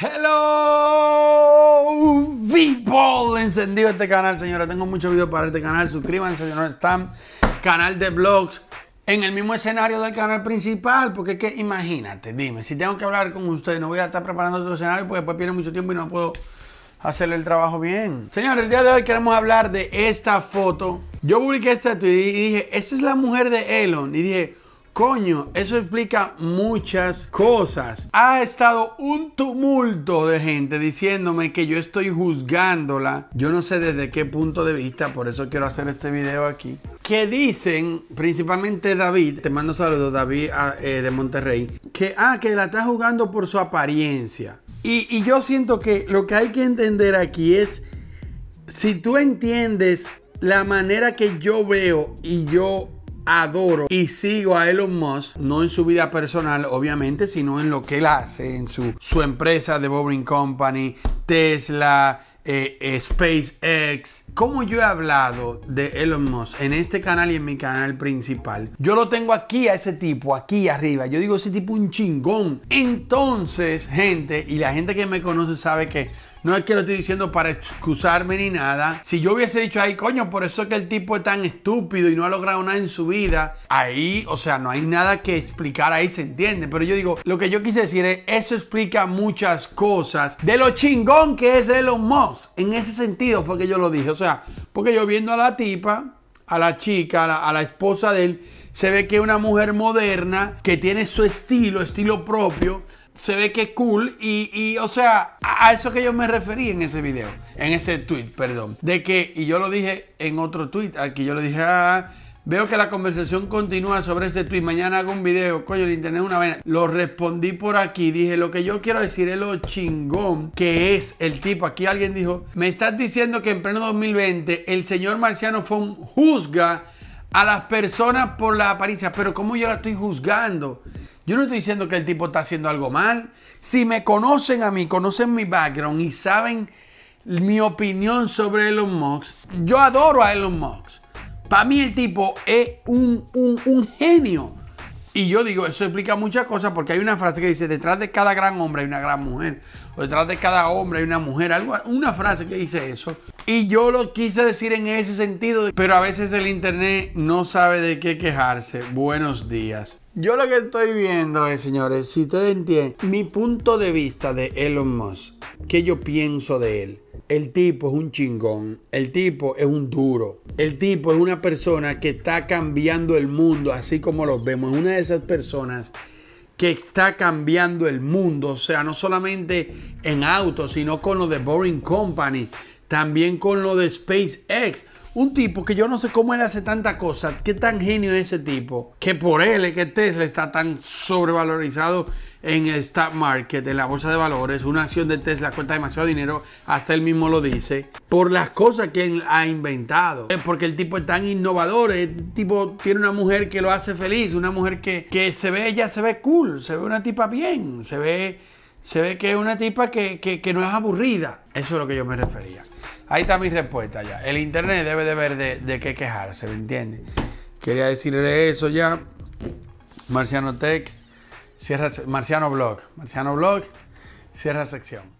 Hello, people. Encendido este canal, señores. Tengo muchos video para este canal. Suscríbanse si no están. Canal de vlogs en el mismo escenario del canal principal. Porque es que imagínate, dime, si tengo que hablar con ustedes, no voy a estar preparando otro escenario porque después pierde mucho tiempo y no puedo hacer el trabajo bien. Señores, el día de hoy queremos hablar de esta foto. Yo publiqué esta y dije, esa es la mujer de Elon. Y dije, Coño, eso explica muchas cosas. Ha estado un tumulto de gente diciéndome que yo estoy juzgándola. Yo no sé desde qué punto de vista, por eso quiero hacer este video aquí. Que dicen, principalmente David, te mando saludos David eh, de Monterrey, que, ah, que la está jugando por su apariencia. y yo siento que lo que hay que entender aquí es, si tú entiendes la manera que yo veo y yo adoro y sigo a Elon Musk, no en su vida personal, obviamente, sino en lo que él hace, en su, su empresa de Boring Company, Tesla, eh, eh, SpaceX como yo he hablado de Elon Musk en este canal y en mi canal principal, yo lo tengo aquí a ese tipo, aquí arriba. Yo digo ese tipo un chingón. Entonces, gente, y la gente que me conoce sabe que no es que lo estoy diciendo para excusarme ni nada. Si yo hubiese dicho, ay, coño, por eso es que el tipo es tan estúpido y no ha logrado nada en su vida, ahí, o sea, no hay nada que explicar, ahí se entiende. Pero yo digo, lo que yo quise decir es, eso explica muchas cosas de lo chingón que es Elon Musk. En ese sentido fue que yo lo dije. O sea, porque yo viendo a la tipa, a la chica, a la, esposa de él, se ve que es una mujer moderna, que tiene su estilo, estilo propio, se ve que es cool y, o sea, a, eso que yo me referí en ese video, en ese tweet, perdón. De que, y yo lo dije en otro tweet, aquí yo le dije, ah, Veo que la conversación continúa sobre este tweet. Mañana hago un video. Coño, el internet una vaina. Lo respondí por aquí. Dije, lo que yo quiero decir es lo chingón que es el tipo. Aquí alguien dijo, me estás diciendo que en pleno 2020 el señor Marciano Fon juzga a las personas por la apariencia. Pero ¿cómo yo la estoy juzgando? Yo no estoy diciendo que el tipo está haciendo algo mal. Si me conocen a mí, conocen mi background y saben mi opinión sobre Elon Musk, yo adoro a Elon Musk. Para mí el tipo es un, genio. Y yo digo, eso explica muchas cosas porque hay una frase que dice, detrás de cada gran hombre hay una gran mujer. O detrás de cada hombre hay una mujer. Algo, una frase que dice eso. Y yo lo quise decir en ese sentido. Pero a veces el internet no sabe de qué quejarse. Buenos días. Yo lo que estoy viendo es, señores, si ustedes entienden, mi punto de vista de Elon Musk, que yo pienso de él. El tipo es un chingón, el tipo es un duro, el tipo es una persona que está cambiando el mundo, así como los vemos. Es una de esas personas que está cambiando el mundo. O sea, no solamente en autos, sino con los de Boring Company. También con lo de SpaceX. Un tipo que yo no sé cómo él hace tanta cosa. Qué tan genio es ese tipo. Que por él es que Tesla está tan sobrevalorizado en el stock market, en la bolsa de valores. Una acción de Tesla cuesta demasiado dinero. Hasta él mismo lo dice. Por las cosas que él ha inventado. Es porque el tipo es tan innovador. El tipo tiene una mujer que lo hace feliz. Una mujer que, que se ve, ella se ve cool. Se ve una tipa bien. Se ve se ve que es una tipa que, no es aburrida. Eso es lo que yo me refería. Ahí está mi respuesta ya. El internet debe de ver de, de qué quejarse, ¿me entiendes? Quería decirle eso ya. Marciano Tech, cierra, Marciano Blog, Marciano Blog, cierra sección.